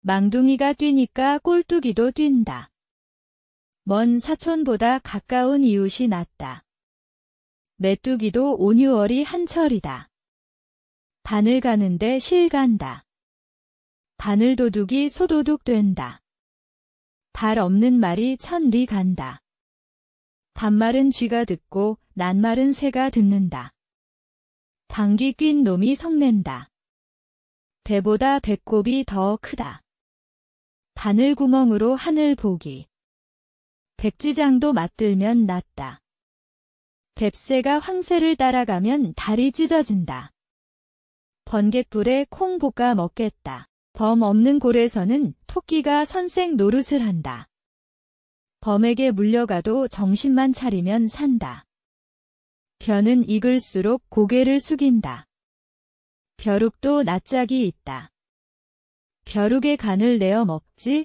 망둥이가 뛰니까 꼴뚜기도 뛴다. 먼 사촌보다 가까운 이웃이 낫다. 메뚜기도 온유월이 한철이다. 바늘 가는데 실 간다. 바늘도둑이 소도둑 된다. 발 없는 말이 천리 간다. 반말은 쥐가 듣고 낱말은 새가 듣는다. 방귀 낀 놈이 성낸다. 배보다 배꼽이 더 크다. 바늘구멍으로 하늘 보기. 백지장도 맞들면 낫다. 뱁새가 황새를 따라가면 다리 찢어진다. 번갯불에 콩 볶아 먹겠다. 범 없는 골에서는 토끼가 선생 노릇을 한다. 범에게 물려가도 정신만 차리면 산다. 벼는 익을수록 고개를 숙인다. 벼룩도 낯짝이 있다. 벼룩의 간을 내어 먹지